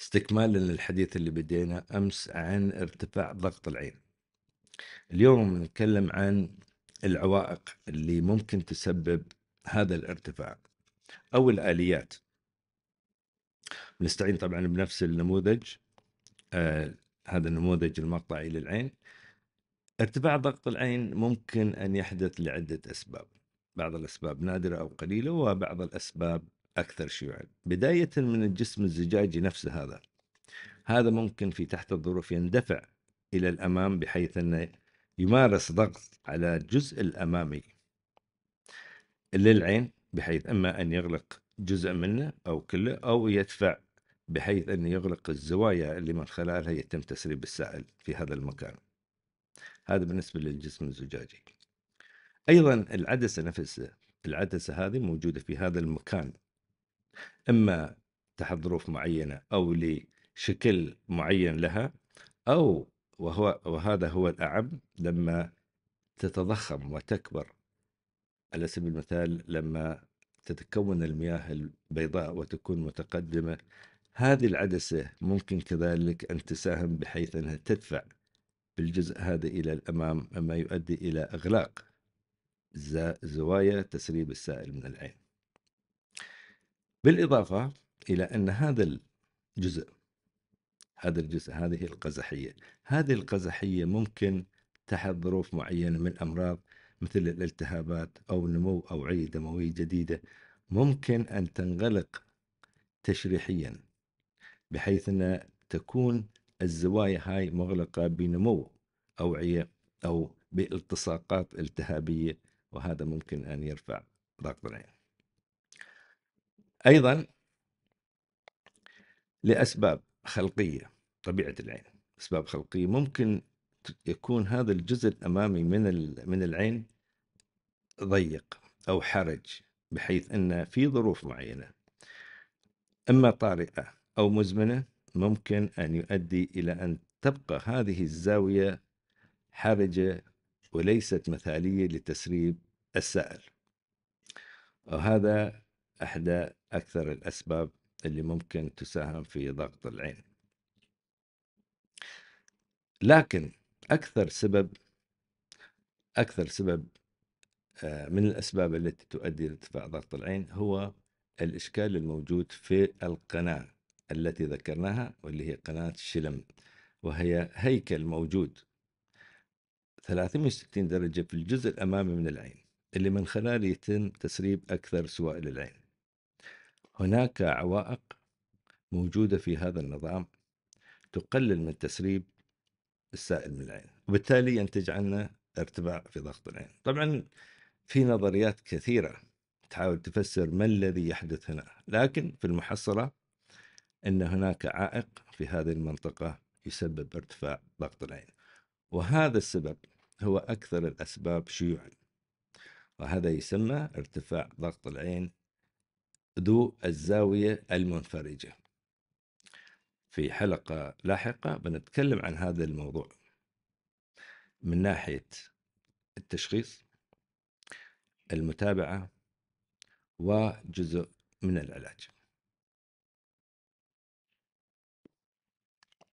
استكمالا للحديث اللي بدينا أمس عن ارتفاع ضغط العين اليوم نتكلم عن العوائق اللي ممكن تسبب هذا الارتفاع أو الآليات نستعين طبعا بنفس النموذج آه هذا النموذج المقطعي للعين ارتفاع ضغط العين ممكن أن يحدث لعدة أسباب بعض الأسباب نادرة أو قليلة وبعض الأسباب أكثر شيوعا بداية من الجسم الزجاجي نفسه هذا هذا ممكن في تحت الظروف يندفع إلى الأمام بحيث أنه يمارس ضغط على الجزء الأمامي للعين بحيث إما أن يغلق جزء منه أو كله أو يدفع بحيث أن يغلق الزوايا اللي من خلالها يتم تسريب السائل في هذا المكان هذا بالنسبة للجسم الزجاجي أيضا العدسة نفسها العدسة هذه موجودة في هذا المكان إما تحت ظروف معينة أو لشكل معين لها أو وهو وهذا هو الأعم لما تتضخم وتكبر على سبيل المثال لما تتكون المياه البيضاء وتكون متقدمة هذه العدسة ممكن كذلك أن تساهم بحيث أنها تدفع بالجزء هذا إلى الأمام مما يؤدي إلى إغلاق زوايا تسريب السائل من العين بالإضافة إلى أن هذا الجزء هذا الجزء هذه القزحية هذه القزحية ممكن تحت ظروف معينة من أمراض مثل الالتهابات أو نمو أوعية دموية جديدة ممكن أن تنغلق تشريحيا بحيث أن تكون الزوايا هاي مغلقة بنمو أوعية أو بالتصاقات التهابية وهذا ممكن أن يرفع ضغط العين أيضا لأسباب خلقية طبيعة العين أسباب خلقية ممكن يكون هذا الجزء الأمامي من من العين ضيق أو حرج بحيث أن في ظروف معينة إما طارئة أو مزمنة ممكن أن يؤدي إلى أن تبقى هذه الزاوية حرجة وليست مثالية لتسريب السائل وهذا أحدى أكثر الأسباب اللي ممكن تساهم في ضغط العين لكن أكثر سبب أكثر سبب آه، من الأسباب التي تؤدي لارتفاع ضغط العين هو الإشكال الموجود في القناة التي ذكرناها واللي هي قناة الشلم وهي هيكل موجود 360 درجة في الجزء الأمامي من العين اللي من خلاله يتم تسريب أكثر سوائل العين هناك عوائق موجودة في هذا النظام تقلل من تسريب السائل من العين وبالتالي ينتج عنا ارتفاع في ضغط العين طبعا في نظريات كثيرة تحاول تفسر ما الذي يحدث هنا لكن في المحصلة أن هناك عائق في هذه المنطقة يسبب ارتفاع ضغط العين وهذا السبب هو أكثر الأسباب شيوعا وهذا يسمى ارتفاع ضغط العين ذو الزاوية المنفرجة في حلقة لاحقة بنتكلم عن هذا الموضوع من ناحية التشخيص المتابعة وجزء من العلاج